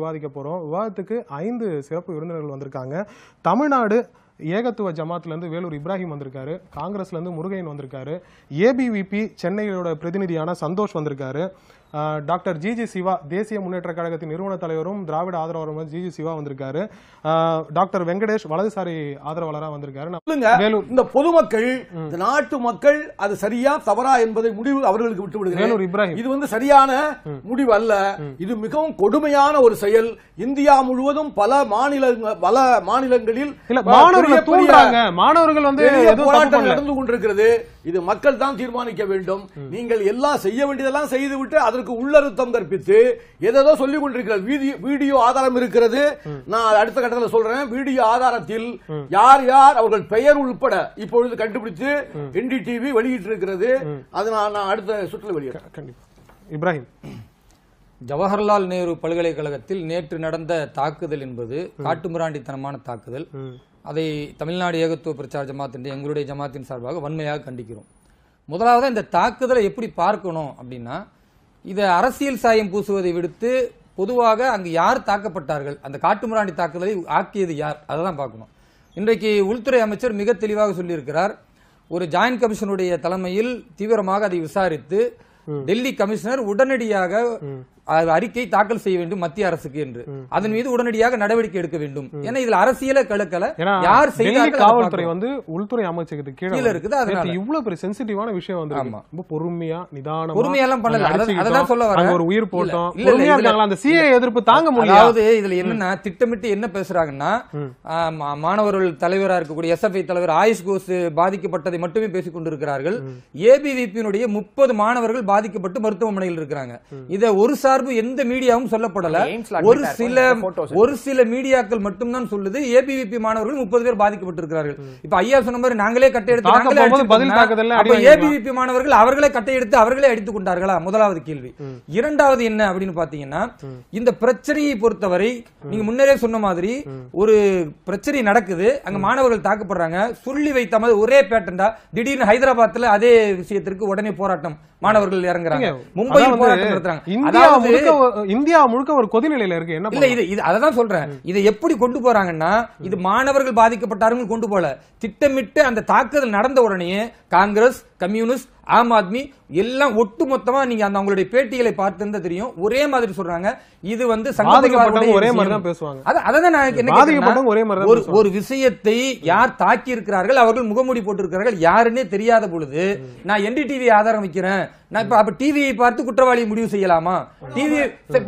விவாதிக்க போகிறோம் விவாதத்துக்கு ஐந்து சிறப்பு விருந்தினர்கள் வந்திருக்காங்க தமிழ்நாடு ஏகத்துவ ஜமாத்லேருந்து வேலூர் இப்ராஹிம் வந்திருக்காரு காங்கிரஸ்லேருந்து முருகையன் வந்திருக்காரு ஏபிவிபி சென்னையோட பிரதிநிதியான சந்தோஷ் வந்திருக்காரு டாக்டர் ஜி ஜி சிவா தேசிய முன்னேற்ற கழகத்தின் நிறுவன தலைவரும் திராவிட ஆதரவாளரும் ஜி ஜி சிவா வந்திருக்காரு டாக்டர் வெங்கடேஷ் வலதுசாரி ஆதரவாளராக வந்திருக்காரு இந்த பொதுமக்கள் இந்த நாட்டு மக்கள் அது சரியா தவறா என்பதை முடிவு அவர்களுக்கு விட்டு விடுகிறார் இப்ராஹிம் இது வந்து சரியான முடிவு அல்ல இது மிகவும் கொடுமையான ஒரு செயல் இந்தியா முழுவதும் பல மாநில பல மாநிலங்களில் மாணவர் தூண்டுறாங்க மாணவர்கள் வந்து போராட்டம் நடந்து கொண்டிருக்கிறது இது மக்கள் தான் தீர்மானிக்க வேண்டும் நீங்கள் எல்லாம் செய்ய வேண்டியதெல்லாம் செய்து விட்டு அதற்கு உள்ளருத்தம் கற்பித்து ஏதேதோ சொல்லிக் கொண்டிருக்கிறது வீடியோ ஆதாரம் இருக்கிறது நான் அடுத்த கட்டத்தில் சொல்றேன் வீடியோ ஆதாரத்தில் யார் யார் அவர்கள் பெயர் உள்பட இப்பொழுது கண்டுபிடித்து என்டிடிவி வெளியிட்டிருக்கிறது அது நான் அடுத்த சுற்றுல வெளியிட்டேன் இப்ராஹிம் ஜவஹர்லால் நேரு பல்கலைக்கழகத்தில் நேற்று நடந்த தாக்குதல் என்பது காட்டுமிராண்டித்தனமான தாக்குதல் அதை தமிழ்நாடு ஏகத்துவ பிரச்சார ஜமாத்தின் எங்களுடைய ஜமாத்தின் சார்பாக வன்மையாக கண்டிக்கிறோம் முதலாவது இந்த தாக்குதலை எப்படி பார்க்கணும் அப்படின்னா இதை அரசியல் சாயம் பூசுவதை விடுத்து பொதுவாக அங்கு யார் தாக்கப்பட்டார்கள் அந்த காட்டுமிராண்டி தாக்குதலை ஆக்கியது யார் அதை தான் பார்க்கணும் இன்றைக்கு உள்துறை அமைச்சர் மிக தெளிவாக சொல்லியிருக்கிறார் ஒரு ஜாயின்ட் கமிஷனுடைய தலைமையில் தீவிரமாக அதை விசாரித்து டெல்லி கமிஷனர் உடனடியாக அறிக்கை தாக்கல் செய்ய வேண்டும் மத்திய அரசுக்கு என்று அதன் மீது உடனடியாக நடவடிக்கை எடுக்க வேண்டும் ஏன்னா இதுல அரசியல கலக்கல யார் செய்தார்கள் காவல்துறை வந்து உள்துறை அமைச்சகத்துக்கு கீழே இருக்குது அதனால இவ்வளவு பெரிய சென்சிட்டிவான விஷயம் வந்து ரொம்ப பொறுமையா நிதானம் பொறுமையா எல்லாம் பண்ணல அதான் சொல்ல வர ஒரு உயிர் போட்டோம் பொறுமையா இருக்காங்களா அந்த சிஏ எதிர்ப்பு தாங்க முடியாது அதாவது இதுல என்னன்னா திட்டமிட்டு என்ன பேசுறாங்கன்னா மாணவர்கள் தலைவரா இருக்கக்கூடிய எஸ்எஃப்ஐ தலைவர் ஆயுஷ் கோஸ் பாதிக்கப்பட்டதை மட்டுமே பேசிக் கொண்டிருக்கிறார்கள் ஏபிவிபியினுடைய முப்பது மாணவர்கள் பாதிக்கப்பட்டு மருத்துவமனையில் இருக்கிறாங்க இதை ஒரு சார் தொடர்பு எந்த மீடியாவும் சொல்லப்படல ஒரு சில ஒரு சில மீடியாக்கள் மட்டும்தான் சொல்லுது ஏபிவிபி மாணவர்கள் முப்பது பேர் பாதிக்கப்பட்டிருக்கிறார்கள் இப்ப ஐயா சொன்ன மாதிரி நாங்களே கட்டை எடுத்து நாங்களே ஏபிவிபி மாணவர்கள் அவர்களே கட்டை எடுத்து அவர்களே அடித்துக் கொண்டார்களா முதலாவது கேள்வி இரண்டாவது என்ன அப்படின்னு பாத்தீங்கன்னா இந்த பிரச்சனையை பொறுத்தவரை நீங்க முன்னரே சொன்ன மாதிரி ஒரு பிரச்சனை நடக்குது அங்க மாணவர்கள் தாக்கப்படுறாங்க சொல்லி வைத்த மாதிரி ஒரே பேட்டண்டா திடீர்னு ஹைதராபாத்ல அதே விஷயத்திற்கு உடனே போராட்டம் மாணவர்கள் இறங்குறாங்க மும்பையில் போராட்டம் நடத்துறாங்க அதாவது இந்தியா முழுக்க ஒரு கொதிநிலையில இருக்கு என்ன இல்ல இது இது சொல்றேன் இதை எப்படி கொண்டு போறாங்கன்னா இது மாணவர்கள் பாதிக்கப்பட்டார்கள் கொண்டு போல திட்டமிட்டு அந்த தாக்குதல் நடந்த உடனே காங்கிரஸ் கம்யூனிஸ்ட் ஆம் ஆத்மி எல்லாம் ஒட்டு மொத்தமா நீங்க அந்த அவங்களுடைய பேட்டிகளை பார்த்திருந்தா தெரியும் ஒரே மாதிரி சொல்றாங்க இது வந்து ஒரே மாதிரி தான் பேசுவாங்க அதான் நான் என்ன ஒரே மாதிரி ஒரு ஒரு விஷயத்தை யார் தாக்கி இருக்கிறார்கள் அவர்கள் முகமூடி போட்டிருக்கிறார்கள் யாருன்னே தெரியாத பொழுது நான் என்டிடிவி ஆதாரம் வைக்கிறேன் நான் இப்ப அப்ப டிவியை பார்த்து குற்றவாளியை முடிவு செய்யலாமா டிவி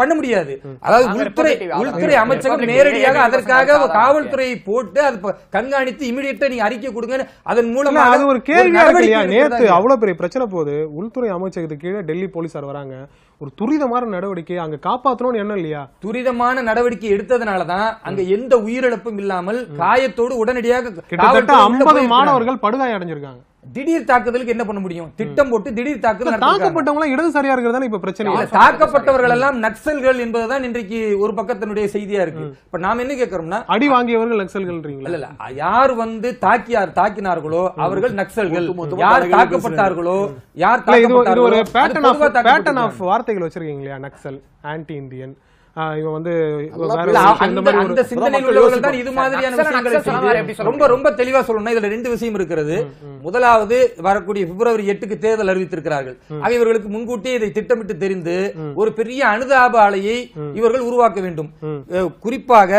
பண்ண முடியாது அதாவது உள்துறை உள்துறை அமைச்சகம் நேரடியாக அதற்காக காவல்துறையை போட்டு அது கண்காணித்து இமிடியேட்டா நீங்க அறிக்கை கொடுங்க அதன் மூலமா அது ஒரு கேள்வி நேத்து அவ்வளவு பெரிய பிரச்சனை போகுது உள்துறை அமைச்சகத்துக்கு கீழே டெல்லி போலீஸார் வராங்க ஒரு துரிதமான நடவடிக்கை அங்க காப்பாத்தணும்னு எண்ணம் இல்லையா துரிதமான நடவடிக்கை எடுத்ததுனாலதான் அங்க எந்த உயிரிழப்பும் இல்லாமல் காயத்தோடு உடனடியாக கிட்டத்தட்ட ஐம்பது மாணவர்கள் படுகாயம் அடைஞ்சிருக்காங்க திடீர் தாக்குதலுக்கு என்ன பண்ண முடியும் திட்டம் போட்டு திடீர் தாக்குதல் தாக்கப்பட்டவங்க சரியா இருக்கிறது இப்ப பிரச்சனை தாக்கப்பட்டவர்கள் எல்லாம் நக்சல்கள் என்பதுதான் இன்றைக்கு ஒரு பக்கத்தினுடைய செய்தியா இருக்கு இப்ப நாம என்ன கேக்குறோம்னா அடி வாங்கியவர்கள் நக்சல்கள் இல்ல இல்ல யார் வந்து தாக்கியார் தாக்கினார்களோ அவர்கள் நக்சல்கள் யார் தாக்கப்பட்டார்களோ யார் தாக்கப்பட்டார்களோ ஒரு பேட்டர்ன் ஆஃப் வார்த்தைகள் வச்சிருக்கீங்க இல்லையா நக்சல் ஆன்டி இந்தியன் இவன் வந்து ரொம்ப ரொம்ப தெளிவா சொல்லணும்னா இதுல ரெண்டு விஷயம் இருக்கிறது முதலாவது வரக்கூடிய பிப்ரவரி எட்டுக்கு தேர்தல் அறிவித்திருக்கிறார்கள் ஆக இவர்களுக்கு முன்கூட்டியே இதை திட்டமிட்டு தெரிந்து ஒரு பெரிய அனுதாப ஆலையை இவர்கள் உருவாக்க வேண்டும் குறிப்பாக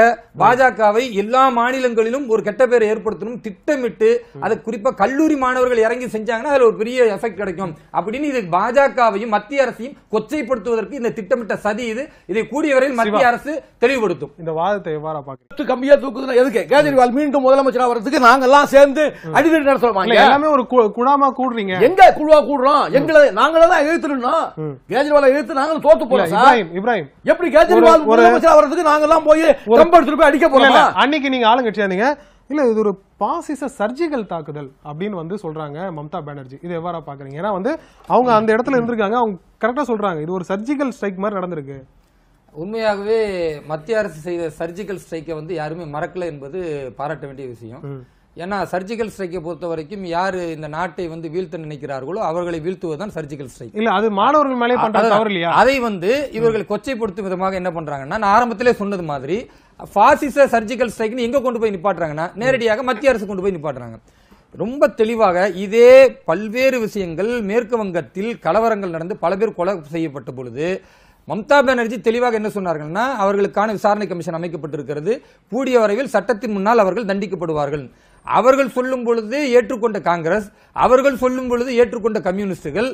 பாஜகவை எல்லா மாநிலங்களிலும் ஒரு கெட்ட பேரை ஏற்படுத்தணும் திட்டமிட்டு அது குறிப்பா கல்லூரி மாணவர்கள் இறங்கி செஞ்சாங்கன்னா அதுல ஒரு பெரிய எஃபெக்ட் கிடைக்கும் அப்படின்னு இது பாஜகவையும் மத்திய அரசையும் கொச்சைப்படுத்துவதற்கு இந்த திட்டமிட்ட சதி இது இதை கூடிய வரையில் மத்திய அரசு தெளிவுபடுத்தும் இந்த வாதத்தை எவ்வாறு கம்மியா தூக்குதுன்னா எதுக்கு கேஜரிவால் மீண்டும் முதலமைச்சர் வர்றதுக்கு நாங்க எல்லாம் சேர்ந்து அடிதடி நடத்துறோம் எல்லாமே ஒரு குழாமா கூடுறீங்க எங்க குழுவா கூடுறோம் எங்களை நாங்கள தான் எழுத்துறோம் கேஜ்ரிவால எழுத்து நாங்க தோத்து போறோம் இப்ராஹிம் இப்ராஹிம் எப்படி கேஜரிவால் முதலமைச்சரா வர்றதுக்கு நாங்க எல்லாம் போய் கம்பெடுத்துட்டு போய் அடிக்க போறோம் அன்னைக்கு நீங்க ஆளும் இருந்தீங்க இல்ல இது ஒரு பாசிச சர்ஜிக்கல் தாக்குதல் அப்படின்னு வந்து சொல்றாங்க மம்தா பானர்ஜி இது எவ்வாறா பாக்குறீங்க ஏன்னா வந்து அவங்க அந்த இடத்துல இருந்திருக்காங்க அவங்க கரெக்டா சொல்றாங்க இது ஒரு சர்ஜிக்கல் ஸ்ட்ரைக் மாதிரி நடந்திருக்கு உண்மையாகவே மத்திய அரசு செய்த சர்ஜிக்கல் ஸ்ட்ரைக்கை வந்து யாருமே மறக்கல என்பது பாராட்ட வேண்டிய விஷயம் ஏன்னா சர்ஜிக்கல் ஸ்ட்ரைக்கை பொறுத்த வரைக்கும் யார் இந்த நாட்டை வந்து வீழ்த்த நினைக்கிறார்களோ அவர்களை வீழ்த்துவதுதான் சர்ஜிக்கல் ஸ்ட்ரைக் இல்ல அது மாணவர்கள் மேலே பண்றது அதை வந்து இவர்கள் கொச்சைப்படுத்தும் விதமாக என்ன பண்றாங்கன்னா நான் ஆரம்பத்திலே சொன்னது மாதிரி பாசிச சர்ஜிக்கல் ஸ்ட்ரைக்னு எங்க கொண்டு போய் நிப்பாட்டுறாங்கன்னா நேரடியாக மத்திய அரசு கொண்டு போய் நிப்பாட்டுறாங்க ரொம்ப தெளிவாக இதே பல்வேறு விஷயங்கள் மேற்கு வங்கத்தில் கலவரங்கள் நடந்து பல பேர் கொலை செய்யப்பட்ட பொழுது மம்தா பானர்ஜி தெளிவாக என்ன சொன்னார்கள்னா அவர்களுக்கான விசாரணை கமிஷன் அமைக்கப்பட்டிருக்கிறது கூடிய வரைவில் சட்டத்தின் முன்னால் அவர்கள் தண்டிக்கப்படுவார்கள் அவர்கள் சொல்லும் பொழுது ஏற்றுக்கொண்ட காங்கிரஸ் அவர்கள் சொல்லும் பொழுது ஏற்றுக்கொண்ட கம்யூனிஸ்டுகள்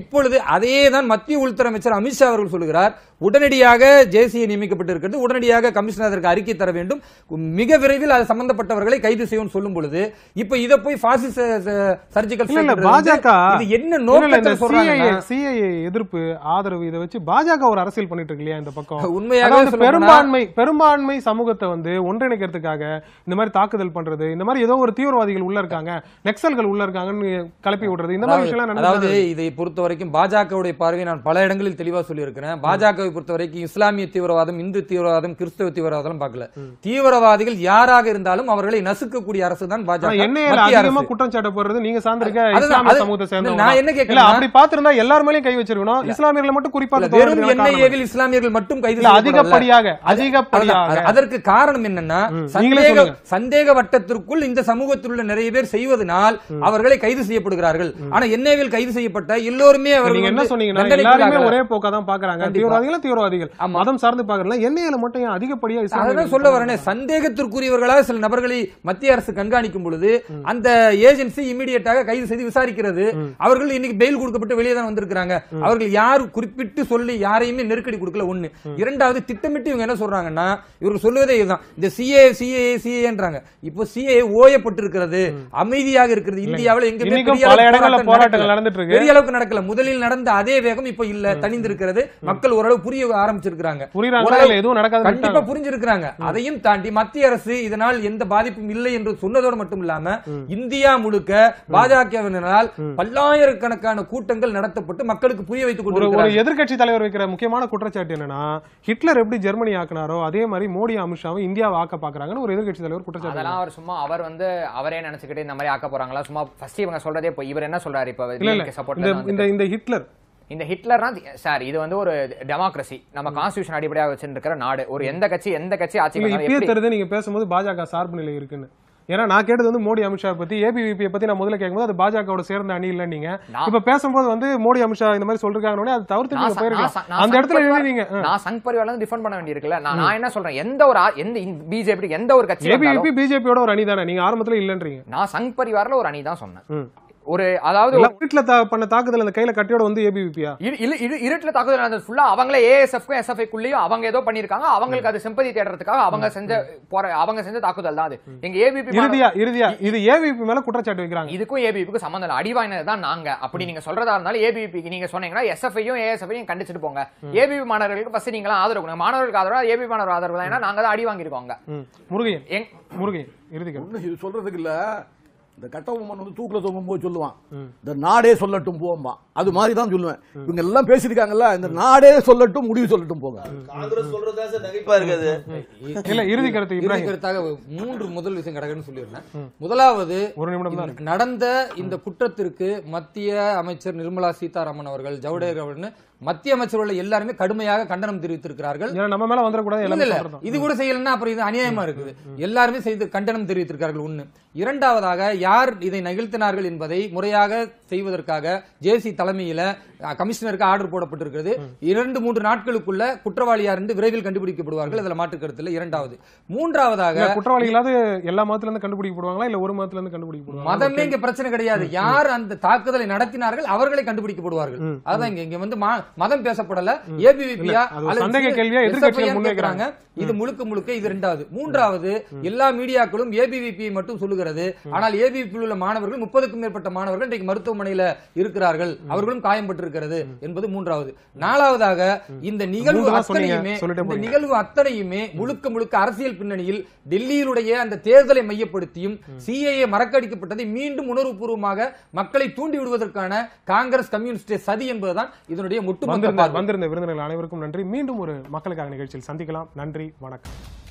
இப்பொழுது அதே தான் மத்திய உள்துறை அமைச்சர் அமித்ஷா அவர்கள் சொல்கிறார் உடனடியாக ஜேசிஏ நியமிக்கப்பட்டிருக்கிறது உடனடியாக கமிஷனர் அதற்கு அறிக்கை தர வேண்டும் மிக விரைவில் அது சம்பந்தப்பட்டவர்களை கைது செய்யும் சொல்லும் பொழுது இப்ப இதை போய் பாசிச சர்ஜிக்கல் பாஜக என்ன நோக்கம் சிஐஏ எதிர்ப்பு ஆதரவு இதை வச்சு பாஜக ஒரு அரசியல் பண்ணிட்டு இருக்கு இந்த பக்கம் உண்மையாக பெரும்பான்மை பெரும்பான்மை சமூகத்தை வந்து ஒன்றிணைக்கிறதுக்காக இந்த மாதிரி தாக்குதல் பண்றது இந்த மாதிரி ஏதோ ஒரு தீவிரவாதிகள் உள்ள இருக்காங்க நெக்சல்கள் உள்ள இருக்காங்கன்னு கலப்பி விடுறது இந்த மாதிரி விஷயம் அதாவது இதை பொறுத்த வரைக்கும் பாஜகவுடைய பார்வை நான் பல இடங்களில் தெளிவாக சொல்லியிருக்கிறேன் பாஜகவை பொறுத்த வரைக்கும் இஸ்லாமிய தீவிரவாதம் இந்து தீவிரவாதம் கிறிஸ்தவ தீவிரவாதம் பார்க்கல தீவிரவாதிகள் யாராக இருந்தாலும் அவர்களை நசுக்கக்கூடிய அரசு தான் பாஜக என்ன குற்றம் போடுறது நீங்க சார்ந்திருக்க சமூகத்தை சேர்ந்த நான் என்ன கேட்கல அப்படி பார்த்திருந்தா எல்லார் கை வச்சிருக்கணும் இஸ்லாமியர்களை மட்டும் குறிப்பாக வெறும் என்ஐஏவில் இஸ்லாமியர்கள் மட்டும் கைது அதிகப்படியாக அதிகப்படியாக அதற்கு காரணம் என்னன்னா சந்தேக சந்தேக வட்டத்திற்குள் இந்த சமூகத்தில் உள்ள நிறைய பேர் செய்வதனால் அவர்களை கை கைது செய்யப்படுகிறார்கள் ஆனா என்ஐவில் கைது செய்யப்பட்ட எல்லோருமே அவர் நீங்க என்ன சொன்னீங்கன்னா ஒரே போக்கா தான் பாக்குறாங்க தீவிரவாதிகள் தீவிரவாதிகள் மதம் சார்ந்து பாக்குறல எண்ணெயில மட்டும் ஏன் அதிகப்படியா அதான் சொல்ல வரேனே சந்தேகத்திற்குரியவர்களாக சில நபர்களை மத்திய அரசு கண்காணிக்கும் பொழுது அந்த ஏஜென்சி இமீடியட்டாக கைது செய்து விசாரிக்கிறது அவர்கள் இன்னைக்கு பெயில் கொடுக்கப்பட்டு வெளியே தான் வந்திருக்காங்க அவர்கள் யார் குறிப்பிட்டு சொல்லி யாரையுமே நெருக்கடி கொடுக்கல ஒண்ணு இரண்டாவது திட்டமிட்டு இவங்க என்ன சொல்றாங்கன்னா இவர்கள் சொல்லுவதே இதுதான் இந்த சிஏ சிஏ சிஏன்றாங்க இப்போ சிஏ ஓயப்பட்டிருக்கிறது அமைதியாக இருக்கிறது இந்தியாவில் எங்க இன்னைக்கும் பல அதையும் தாண்டி மத்திய அரசு இதனால் எந்த பாதிப்பும் இல்லை என்று சொன்னதோடு மட்டும் இல்லாம இந்தியா முழுக்க பாஜகவினரால் பல்லாயிரக்கணக்கான கூட்டங்கள் நடத்தப்பட்டு மக்களுக்கு புரிய வைத்துக் கொண்டிருக்கிறார் எதிர்கட்சி தலைவர் வைக்கிற முக்கியமான குற்றச்சாட்டு என்னன்னா ஹிட்லர் எப்படி ஜெர்மனி ஆக்கினாரோ அதே மாதிரி மோடி அமித்ஷாவை இந்தியாவை ஆக்க பாக்குறாங்கன்னு ஒரு எதிர்கட்சி தலைவர் குற்றச்சாட்டு அவர் சும்மா அவர் வந்து அவரே நினைச்சுக்கிட்டு இந்த மாதிரி ஆக்க போறாங்களா சும்மா ஃபர்ஸ்ட் இவங்க சொல்றதே இப்போ இவர் என்ன சொல்றாரு இப்போ சப்போர்ட் இந்த இந்த ஹிட்லர் இந்த ஹிட்லர்னா சார் இது வந்து ஒரு டெமோக்ரஸி நம்ம கான்ஸ்டியூஷன் அடிப்படையாக வச்சிருக்கிற நாடு ஒரு எந்த கட்சி எந்த கட்சி ஆட்சி நீங்க பேசும்போது பாஜக சார்பு நிலை இருக்குன்னு ஏன்னா நான் கேட்டது வந்து மோடி அமித்ஷா பத்தி ஏபிவிபியை பத்தி நான் முதல்ல கேட்கும்போது அது பாஜகவோட சேர்ந்த அணி இல்ல நீங்க இப்ப பேசும்போது வந்து மோடி அமித்ஷா இந்த மாதிரி சொல்றாங்க அது தவிர்த்து அந்த இடத்துல எழுதினீங்க நான் சங் பரிவால வந்து டிஃபெண்ட் பண்ண வேண்டியிருக்கல நான் என்ன சொல்றேன் எந்த ஒரு எந்த பிஜேபி எந்த ஒரு கட்சி ஏபிவிபி பிஜேபியோட ஒரு அணி தானே நீங்க ஆரம்பத்துல இல்லன்றீங்க நான் சங் பரிவாரில் ஒரு அணி தான் சொன்னேன் ஒரு அதாவது இருட்டுல பண்ண தாக்குதல் அந்த கையில கட்டியோட வந்து ஏபிவிபியா இல்ல இது இருட்டுல தாக்குதல் நடந்தது ஃபுல்லா அவங்களே ஏஎஸ்எஃப்க்கும் குள்ளையும் அவங்க ஏதோ பண்ணிருக்காங்க அவங்களுக்கு அது சிம்பதி தேடுறதுக்காக அவங்க செஞ்ச போற அவங்க செஞ்ச தாக்குதல் தான் அது எங்க ஏபிபி இறுதியா இறுதியா இது ஏபிபி மேல குற்றச்சாட்டு வைக்கிறாங்க இதுக்கும் ஏபிபிக்கு சம்பந்தம் இல்லை அடிவாங்கினது தான் நாங்க அப்படி நீங்க சொல்றதா இருந்தாலும் ஏபிபிக்கு நீங்க சொன்னீங்கன்னா எஸ்எஃப்ஐயும் ஏஎஸ்எஃப்ஐயும் கண்டிச்சிட்டு போங்க ஏபிபி மாணவர்களுக்கு ஃபர்ஸ்ட் நீங்களும் ஆதரவு கொடுங்க மாணவர்களுக்கு ஆதரவு ஏபி மாணவர் ஆதரவு தான் ஏன்னா நாங்க தான் அடி வாங்கியிருக்கோங்க முருகையன் முருகையன் இறுதிக்கு சொல்றதுக்கு இல்ல இந்த கட்டபொம்மன் வந்து தூக்கில் தூங்கும் போது சொல்லுவான் இந்த நாடே சொல்லட்டும் போம்பா அது மாதிரி தான் சொல்லுவேன் இவங்க எல்லாம் பேசியிருக்காங்கல்ல இந்த நாடே சொல்லட்டும் முடிவு சொல்லட்டும் போங்க இறுதி கருத்து இறுதி கருத்தாக மூன்று முதல் விஷயம் கிடக்குன்னு சொல்லிடுறேன் முதலாவது ஒரு நிமிடம் நடந்த இந்த குற்றத்திற்கு மத்திய அமைச்சர் நிர்மலா சீதாராமன் அவர்கள் ஜவடேகர் அவர்கள் மத்திய அமைச்சர்கள் எல்லாருமே கடுமையாக கண்டனம் தெரிவித்திருக்கிறார்கள் நம்ம மேல வந்துடக்கூடாது இது கூட செய்யலன்னா அப்புறம் இது அநியாயமா இருக்குது எல்லாருமே செய்து கண்டனம் தெரிவித்திருக்கிறார்கள் ஒண்ணு இரண்டாவதாக யார் இதை நிகழ்த்தினார்கள் என்பதை முறையாக செய்வதற்காக ஜேசி தலைமையில கமிஷனருக்கு ஆர்டர் போடப்பட்டிருக்கிறது இரண்டு மூன்று நாட்களுக்குள்ள குற்றவாளியார் என்று விரைவில் கண்டுபிடிக்கப்படுவார்கள் அதுல மாற்று கருத்துல இரண்டாவது மூன்றாவதாக குற்றவாளிகளாவது எல்லா மதத்துல இருந்து கண்டுபிடிக்கப்படுவாங்களா இல்ல ஒரு மதத்துல இருந்து கண்டுபிடிக்கப்படுவாங்க மதமே இங்க பிரச்சனை கிடையாது யார் அந்த தாக்குதலை நடத்தினார்கள் அவர்களை கண்டுபிடிக்கப்படுவார்கள் அதான் இங்க இங்க வந்து மதம் பேசப்படல ஏபிவிபியா சந்தேக கேள்வியா முன்வைக்கிறாங்க இது முழுக்க முழுக்க இது மூன்றாவது எல்லா மீடியாக்களும் ஏபிவிபி மட்டும் சொல்லுகிறது ஆனால் ஏபிவிபி உள்ள மாணவர்கள் முப்பதுக்கும் மேற்பட்ட மாணவர்கள் இன்றைக்கு மருத்துவமனையில இருக்கிறார்கள் அவர்களும் காயம்பட்டிருக்கிறது என்பது மூன்றாவது நாலாவதாக இந்த நிகழ்வு அத்தனையுமே இந்த நிகழ்வு அத்தனையுமே முழுக்க முழுக்க அரசியல் பின்னணியில் டெல்லியினுடைய அந்த தேர்தலை மையப்படுத்தியும் சிஏஏ மறக்கடிக்கப்பட்டதை மீண்டும் உணர்வுபூர்வமாக மக்களை தூண்டி விடுவதற்கான காங்கிரஸ் கம்யூனிஸ்ட் சதி என்பதுதான் இதனுடைய ஒட்டுமொத்த வந்திருந்த விருந்தினர்கள் அனைவருக்கும் நன்றி மீண்டும் ஒரு மக்களுக்காக நிகழ்ச்சியில் சந்திக்கலாம் நன்றி வணக்கம்